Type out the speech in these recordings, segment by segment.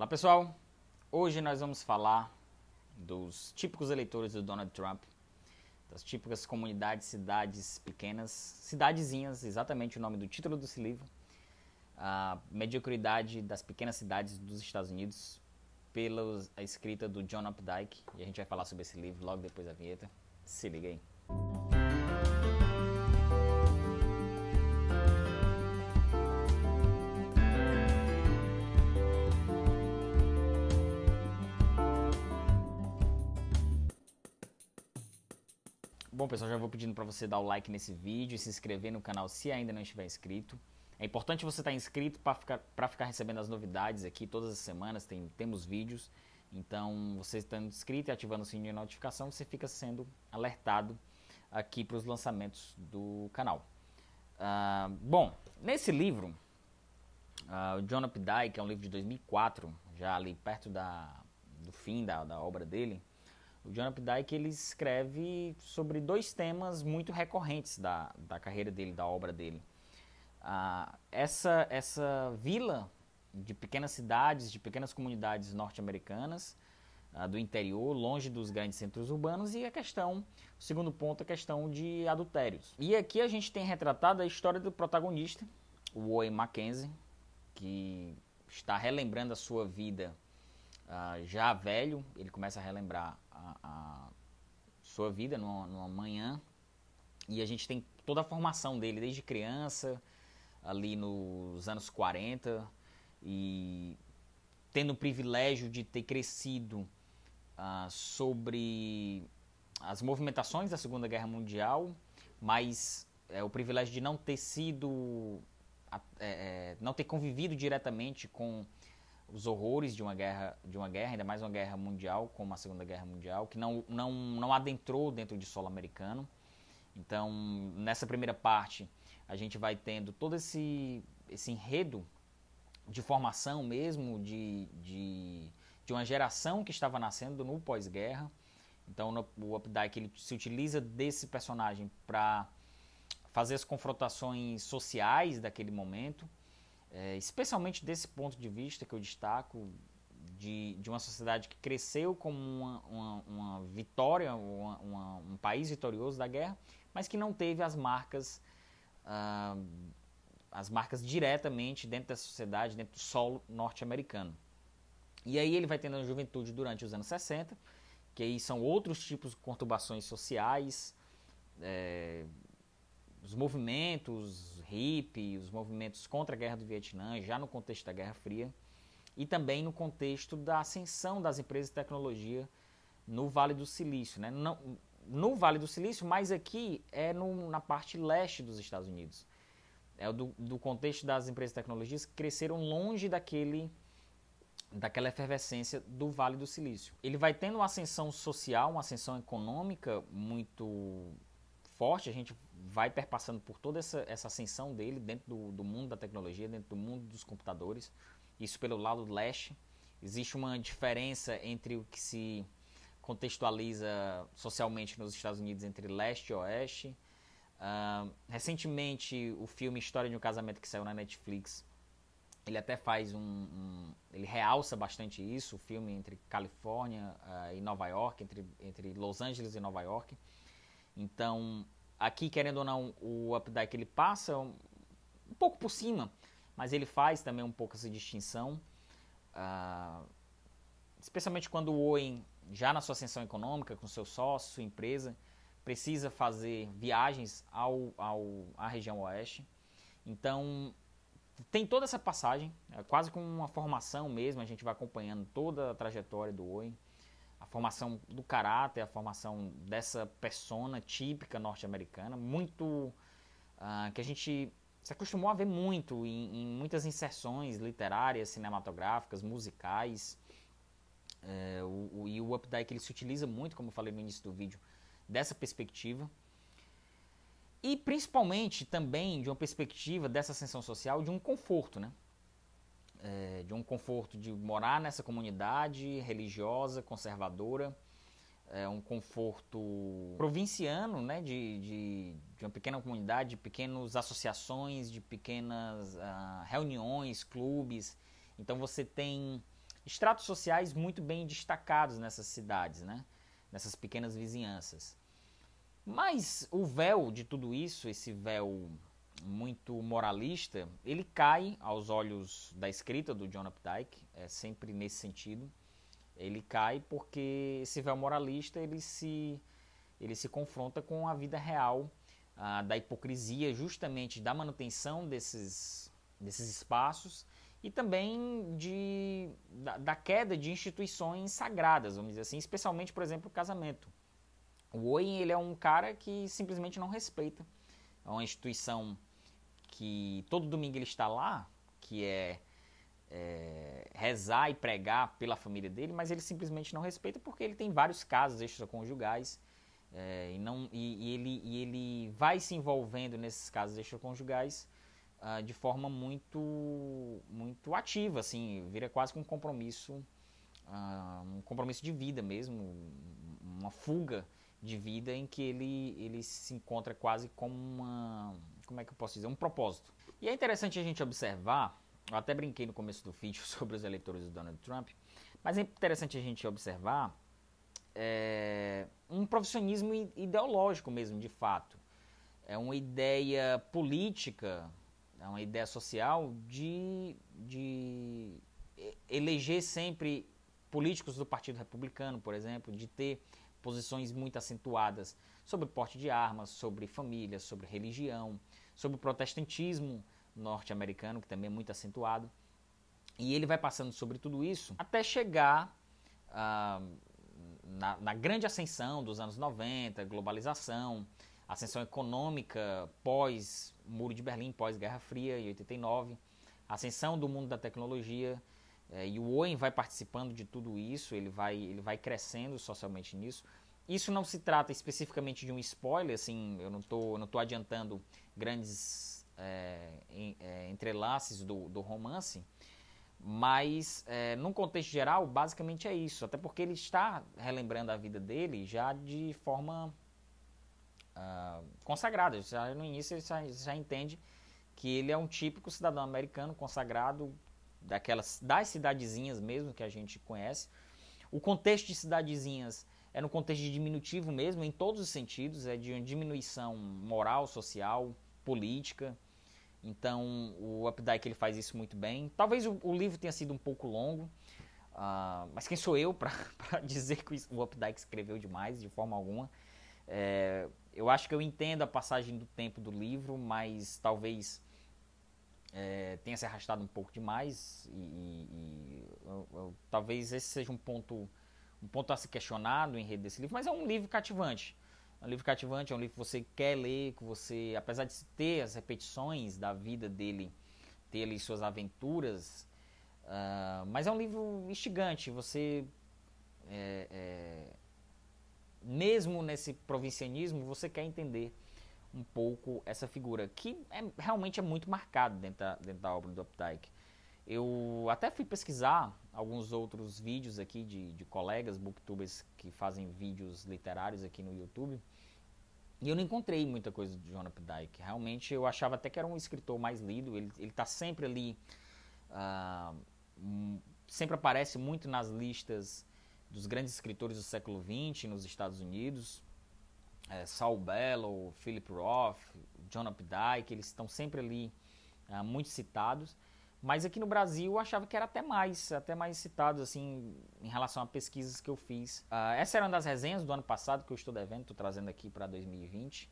Olá pessoal, hoje nós vamos falar dos típicos eleitores do Donald Trump, das típicas comunidades, cidades pequenas, cidadezinhas, exatamente o nome do título desse livro, a mediocridade das pequenas cidades dos Estados Unidos, pela escrita do John Updike, e a gente vai falar sobre esse livro logo depois da vinheta. Se liga aí. Bom, pessoal, já vou pedindo para você dar o like nesse vídeo e se inscrever no canal se ainda não estiver inscrito. É importante você estar tá inscrito para ficar, ficar recebendo as novidades aqui todas as semanas, tem, temos vídeos. Então, você estando inscrito e ativando o sininho de notificação, você fica sendo alertado aqui para os lançamentos do canal. Uh, bom, nesse livro, uh, o John Updike, que é um livro de 2004, já ali perto da, do fim da, da obra dele, o John Updike ele escreve sobre dois temas muito recorrentes da, da carreira dele, da obra dele. Ah, essa, essa vila de pequenas cidades, de pequenas comunidades norte-americanas, ah, do interior, longe dos grandes centros urbanos, e a questão, o segundo ponto, a questão de adultérios. E aqui a gente tem retratada a história do protagonista, o Owen Mackenzie, que está relembrando a sua vida uh, já velho, ele começa a relembrar a, a sua vida numa, numa manhã. E a gente tem toda a formação dele desde criança, ali nos anos 40, e tendo o privilégio de ter crescido uh, sobre as movimentações da Segunda Guerra Mundial, mas é, o privilégio de não ter sido, é, é, não ter convivido diretamente com os horrores de uma guerra, de uma guerra, ainda mais uma guerra mundial, como a Segunda Guerra Mundial, que não, não, não adentrou dentro de solo americano. Então, nessa primeira parte, a gente vai tendo todo esse, esse enredo de formação mesmo, de, de, de uma geração que estava nascendo no pós-guerra. Então, no, o Updike ele se utiliza desse personagem para fazer as confrontações sociais daquele momento é, especialmente desse ponto de vista que eu destaco, de, de uma sociedade que cresceu como uma, uma, uma vitória, uma, uma, um país vitorioso da guerra, mas que não teve as marcas, ah, as marcas diretamente dentro da sociedade, dentro do solo norte-americano. E aí ele vai tendo a juventude durante os anos 60, que aí são outros tipos de conturbações sociais, é, os movimentos hippie, os movimentos contra a guerra do Vietnã, já no contexto da Guerra Fria, e também no contexto da ascensão das empresas de tecnologia no Vale do Silício. Né? Não, no Vale do Silício, mas aqui é no, na parte leste dos Estados Unidos. É do, do contexto das empresas de tecnologias que cresceram longe daquele daquela efervescência do Vale do Silício. Ele vai tendo uma ascensão social, uma ascensão econômica muito forte. A gente vai perpassando por toda essa, essa ascensão dele dentro do, do, mundo da tecnologia, dentro do mundo dos computadores. Isso pelo lado leste. Existe uma diferença entre o que se contextualiza socialmente nos Estados Unidos entre leste e oeste. Uh, recentemente, o filme História de um Casamento que saiu na Netflix, ele até faz um, um ele realça bastante isso, o filme entre Califórnia uh, e Nova York, entre, entre Los Angeles e Nova York. Então, Aqui, querendo ou não, o Updike ele passa um, um pouco por cima, mas ele faz também um pouco essa distinção. Uh, especialmente quando o Owen, já na sua ascensão econômica, com seu sócio, sua empresa, precisa fazer viagens ao, ao, à região oeste. Então, tem toda essa passagem, é quase como uma formação mesmo, a gente vai acompanhando toda a trajetória do Owen formação do caráter, a formação dessa persona típica norte-americana, muito uh, que a gente se acostumou a ver muito em, em muitas inserções literárias, cinematográficas, musicais. É, o, o, e o Updike ele se utiliza muito, como eu falei no início do vídeo, dessa perspectiva. E principalmente também de uma perspectiva dessa ascensão social de um conforto, né? é, de um conforto de morar nessa comunidade religiosa, conservadora, é, um conforto provinciano, né, de, de, de, uma pequena comunidade, de pequenas associações, de pequenas ah, reuniões, clubes. Então você tem estratos sociais muito bem destacados nessas cidades, né, nessas pequenas vizinhanças. Mas o véu de tudo isso, esse véu muito moralista, ele cai aos olhos da escrita do John Updike, é sempre nesse sentido. Ele cai porque esse véu moralista ele se ele se confronta com a vida real ah, da hipocrisia, justamente da manutenção desses desses espaços e também de da, da queda de instituições sagradas, vamos dizer assim, especialmente por exemplo o casamento. O Owen ele é um cara que simplesmente não respeita uma instituição que todo domingo ele está lá, que é, é, rezar e pregar pela família dele, mas ele simplesmente não respeita porque ele tem vários casos extraconjugais é, e, não, e, e ele, e ele vai se envolvendo nesses casos extraconjugais uh, de forma muito, muito ativa, assim, vira quase que um compromisso, uh, um compromisso de vida mesmo, uma fuga de vida em que ele, ele se encontra quase como uma como é que eu posso dizer, um propósito. E é interessante a gente observar, eu até brinquei no começo do vídeo sobre os eleitores do Donald Trump, mas é interessante a gente observar é, um profissionismo ideológico mesmo, de fato. É uma ideia política, é uma ideia social de, de eleger sempre políticos do Partido Republicano, por exemplo, de ter posições muito acentuadas sobre porte de armas, sobre família, sobre religião, sobre o protestantismo norte-americano, que também é muito acentuado. E ele vai passando sobre tudo isso até chegar ah, na, na, grande ascensão dos anos 90, globalização, ascensão econômica pós Muro de Berlim, pós Guerra Fria em 89, ascensão do mundo da tecnologia. Eh, e o Owen vai participando de tudo isso, ele vai, ele vai crescendo socialmente nisso. Isso não se trata especificamente de um spoiler, assim, eu não tô, não tô adiantando grandes é, é, entrelaces do, do romance, mas é, num contexto geral, basicamente é isso. Até porque ele está relembrando a vida dele já de forma uh, consagrada. Já no início ele já, já, entende que ele é um típico cidadão americano consagrado daquelas das cidadezinhas mesmo que a gente conhece. O contexto de cidadezinhas é no contexto de diminutivo mesmo, em todos os sentidos, é de uma diminuição moral, social, política. Então o Updike ele faz isso muito bem. Talvez o, o livro tenha sido um pouco longo, uh, mas quem sou eu para dizer que o Updike escreveu demais, de forma alguma. É, eu acho que eu entendo a passagem do tempo do livro, mas talvez é, tenha se arrastado um pouco demais e, e, e eu, eu, talvez esse seja um ponto um ponto a ser questionado em rede desse livro, mas é um livro cativante. É um livro cativante, é um livro que você quer ler, que você, apesar de ter as repetições da vida dele, ter ali suas aventuras, uh, mas é um livro instigante. Você, é, é, mesmo nesse provincianismo, você quer entender um pouco essa figura, que é, realmente é muito marcado dentro da, dentro da obra do Updike. Eu até fui pesquisar alguns outros vídeos aqui de, de colegas booktubers que fazem vídeos literários aqui no YouTube. E eu não encontrei muita coisa do John Updike. Realmente eu achava até que era um escritor mais lido. Ele, ele tá sempre ali. Uh, sempre aparece muito nas listas dos grandes escritores do século XX nos Estados Unidos. É, Saul Bellow, Philip Roth, John Updike, eles estão sempre ali uh, muito citados. Mas aqui no Brasil eu achava que era até mais, até mais citados, assim, em relação a pesquisas que eu fiz. Uh, essa era uma das resenhas do ano passado que eu estou devendo, estou trazendo aqui para 2020.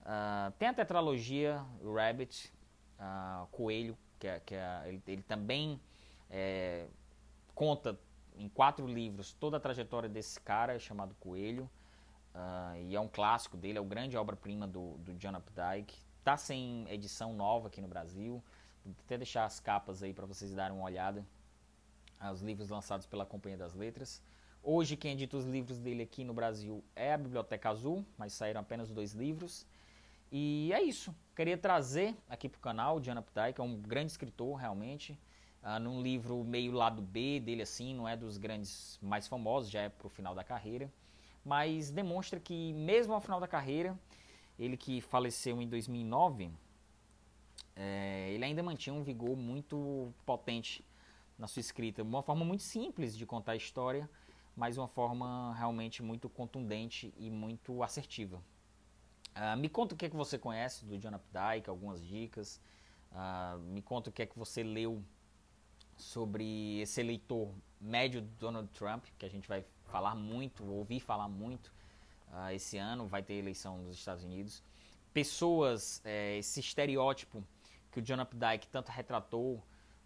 Uh, tem a tetralogia Rabbit, uh, Coelho, que, é, que é, ele, ele, também é, conta em quatro livros toda a trajetória desse cara chamado Coelho. Ah, e é um clássico dele, é o grande obra-prima do, do John Updike. Está sem edição nova aqui no Brasil até deixar as capas aí para vocês darem uma olhada aos ah, livros lançados pela Companhia das Letras. Hoje quem edita os livros dele aqui no Brasil é a Biblioteca Azul, mas saíram apenas dois livros. E é isso. Queria trazer aqui para o canal Diana Ptai, que é um grande escritor realmente, uh, num livro meio lado B dele assim, não é dos grandes mais famosos, já é para o final da carreira, mas demonstra que mesmo ao final da carreira, ele que faleceu em 2009, é, ele ainda mantinha um vigor muito potente na sua escrita. Uma forma muito simples de contar a história, mas uma forma realmente muito contundente e muito assertiva. Uh, me conta o que é que você conhece do John Updike, algumas dicas. Uh, me conta o que é que você leu sobre esse eleitor médio do Donald Trump, que a gente vai falar muito, ouvir falar muito uh, esse ano, vai ter eleição nos Estados Unidos. Pessoas, é, esse estereótipo que o John Updike tanto retratou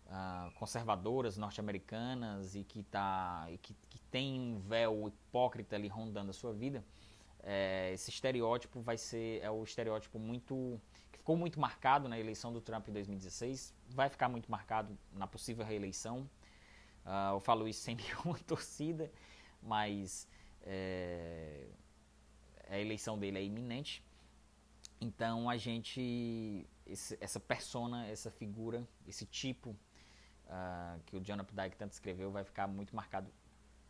uh, conservadoras norte-americanas e que tá e que, que, tem um véu hipócrita ali rondando a sua vida é, esse estereótipo vai ser é o estereótipo muito que ficou muito marcado na eleição do Trump em 2016 vai ficar muito marcado na possível reeleição uh, eu falo isso sem nenhuma torcida mas é, a eleição dele é iminente então a gente, esse, essa persona, essa figura, esse tipo uh, que o John Updike tanto escreveu vai ficar muito marcado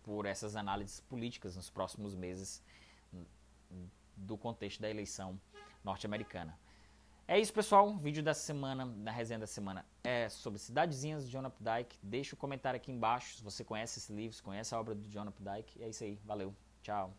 por essas análises políticas nos próximos meses hum, do contexto da eleição norte-americana. É isso, pessoal. O vídeo da semana, da resenha da semana, é sobre Cidadezinhas de John Updike. Deixa o um comentário aqui embaixo se você conhece esse livro, se conhece a obra do John Updike. É isso aí. Valeu. Tchau.